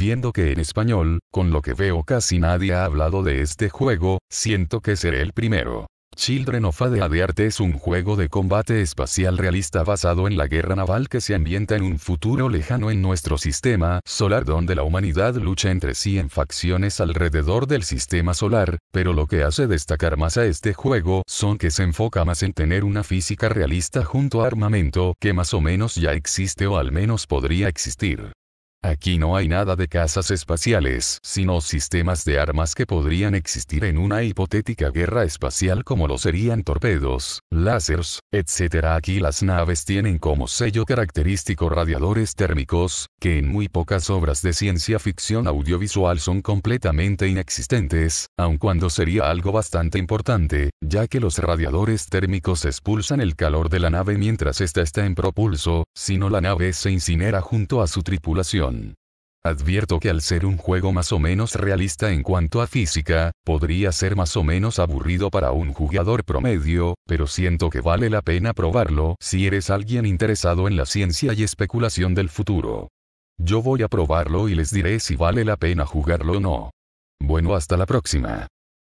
viendo que en español, con lo que veo casi nadie ha hablado de este juego, siento que seré el primero. Children of de Arte es un juego de combate espacial realista basado en la guerra naval que se ambienta en un futuro lejano en nuestro sistema solar donde la humanidad lucha entre sí en facciones alrededor del sistema solar, pero lo que hace destacar más a este juego son que se enfoca más en tener una física realista junto a armamento que más o menos ya existe o al menos podría existir. Aquí no hay nada de casas espaciales, sino sistemas de armas que podrían existir en una hipotética guerra espacial como lo serían torpedos, láseres, etc. Aquí las naves tienen como sello característico radiadores térmicos, que en muy pocas obras de ciencia ficción audiovisual son completamente inexistentes, aun cuando sería algo bastante importante, ya que los radiadores térmicos expulsan el calor de la nave mientras ésta está en propulso, sino la nave se incinera junto a su tripulación. Advierto que al ser un juego más o menos realista en cuanto a física, podría ser más o menos aburrido para un jugador promedio, pero siento que vale la pena probarlo si eres alguien interesado en la ciencia y especulación del futuro. Yo voy a probarlo y les diré si vale la pena jugarlo o no. Bueno, hasta la próxima.